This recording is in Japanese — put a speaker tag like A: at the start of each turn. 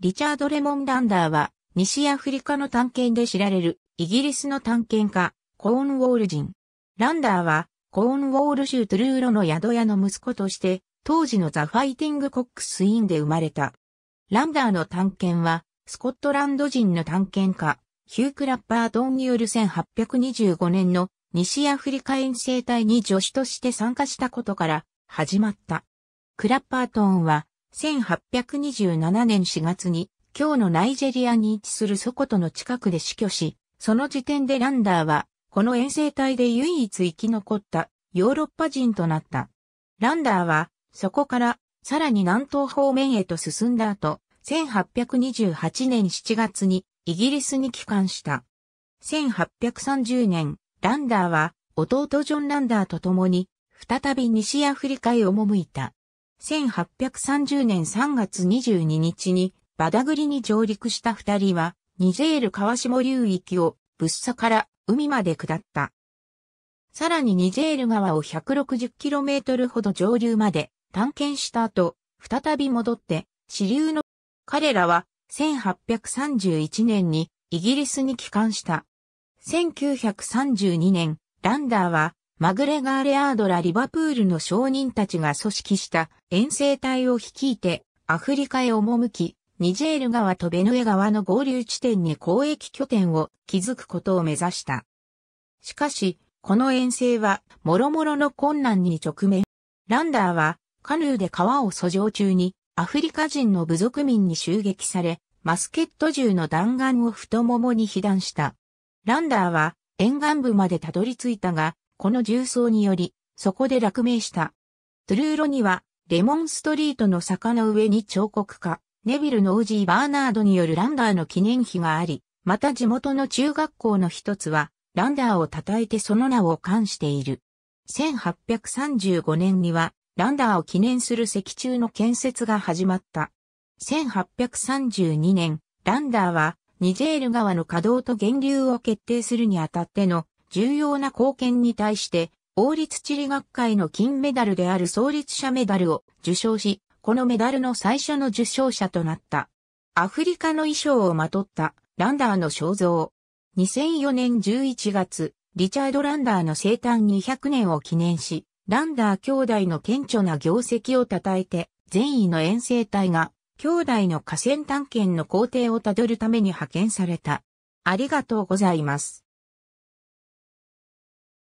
A: リチャード・レモンランダーは、西アフリカの探検で知られる、イギリスの探検家、コーンウォール人。ランダーは、コーンウォール州トゥルーロの宿屋の息子として、当時のザ・ファイティング・コックス・インで生まれた。ランダーの探検は、スコットランド人の探検家、ヒュー・クラッパートンによる1825年の西アフリカ遠征隊に助手として参加したことから始まった。クラッパートンは1827年4月に、今日のナイジェリアに位置するソコトの近くで死去し、その時点でランダーは、この遠征隊で唯一生き残ったヨーロッパ人となった。ランダーは、そこからさらに南東方面へと進んだ後、1828年7月にイギリスに帰還した。1830年、ランダーは弟ジョン・ランダーと共に再び西アフリカへ赴いた。1830年3月22日にバダグリに上陸した二人は、ニジェール川下流域をブッサから海まで下った。さらにニジェール川を 160km ほど上流まで探検した後、再び戻って支流の彼らは1831年にイギリスに帰還した。1932年、ランダーはマグレガーレアードラ・リバプールの商人たちが組織した遠征隊を率いてアフリカへ赴き、ニジェール川とベヌエ川の合流地点に交易拠点を築くことを目指した。しかし、この遠征は、諸々の困難に直面。ランダーは、カヌーで川を遡上中に、アフリカ人の部族民に襲撃され、マスケット銃の弾丸を太ももに被弾した。ランダーは、沿岸部までたどり着いたが、この重装により、そこで落命した。トゥルーロには、レモンストリートの坂の上に彫刻家、ネビルのオージー・バーナードによるランダーの記念碑があり、また地元の中学校の一つは、ランダーを称えてその名を冠している。1835年には、ランダーを記念する石柱の建設が始まった。1832年、ランダーは、ニジェール川の稼働と源流を決定するにあたっての重要な貢献に対して、王立地理学会の金メダルである創立者メダルを受賞し、このメダルの最初の受賞者となった。アフリカの衣装をまとったランダーの肖像。2004年11月、リチャード・ランダーの生誕200年を記念し、ランダー兄弟の顕著な業績を称えて、善意の遠征隊が、兄弟の河川探検の工程をたどるために派遣された。ありがとうございます。